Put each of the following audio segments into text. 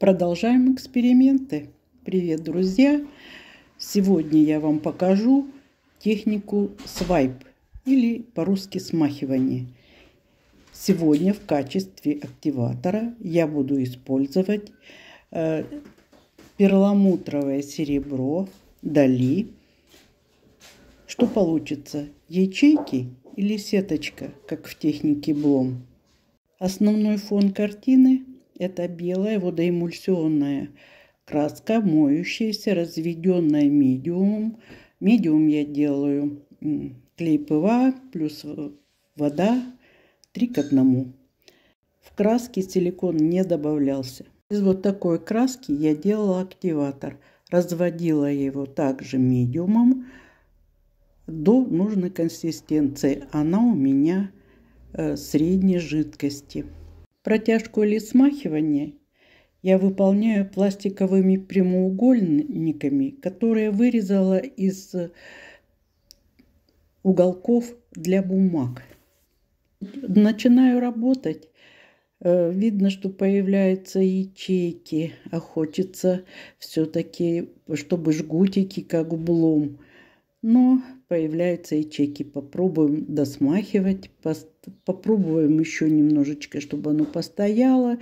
Продолжаем эксперименты. Привет, друзья! Сегодня я вам покажу технику свайп или по-русски смахивание. Сегодня в качестве активатора я буду использовать э, перламутровое серебро Дали. Что получится? Ячейки или сеточка, как в технике Блом? Основной фон картины это белая водоэмульсионная краска, моющаяся, разведенная медиумом. Медиум я делаю клей ПВА плюс вода 3 к 1. В краске силикон не добавлялся. Из вот такой краски я делала активатор. Разводила его также медиумом до нужной консистенции. Она у меня э, средней жидкости. Протяжку или смахивание я выполняю пластиковыми прямоугольниками, которые вырезала из э, уголков для бумаг. Начинаю работать. Э, видно, что появляются ячейки, а хочется все-таки, чтобы жгутики как блом – но появляются ячейки. Попробуем досмахивать, попробуем еще немножечко, чтобы оно постояло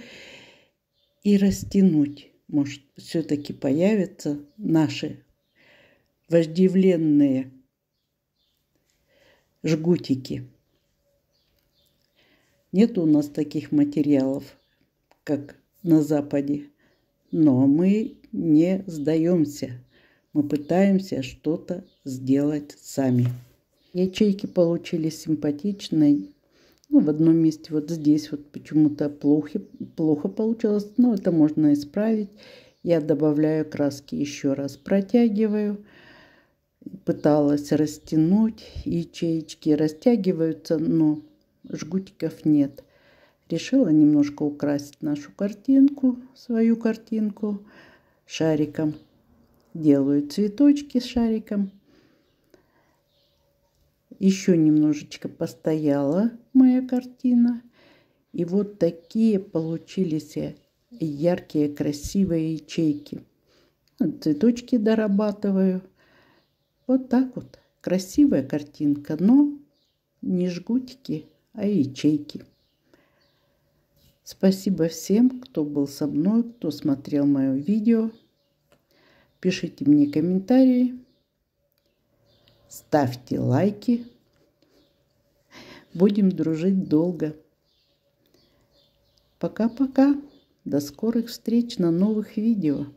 и растянуть. Может, все-таки появятся наши вожделенные жгутики. Нет у нас таких материалов, как на Западе, но мы не сдаемся мы пытаемся что-то сделать сами. Ячейки получились симпатичные. Ну, в одном месте вот здесь вот почему-то плохо, плохо получилось, но это можно исправить. Я добавляю краски еще раз, протягиваю. Пыталась растянуть ячейки растягиваются, но жгутиков нет. Решила немножко украсить нашу картинку, свою картинку шариком делаю цветочки с шариком. Еще немножечко постояла моя картина. И вот такие получились яркие, красивые ячейки. Цветочки дорабатываю. Вот так вот. Красивая картинка, но не жгутики, а ячейки. Спасибо всем, кто был со мной, кто смотрел мое видео. Пишите мне комментарии, ставьте лайки. Будем дружить долго. Пока-пока. До скорых встреч на новых видео.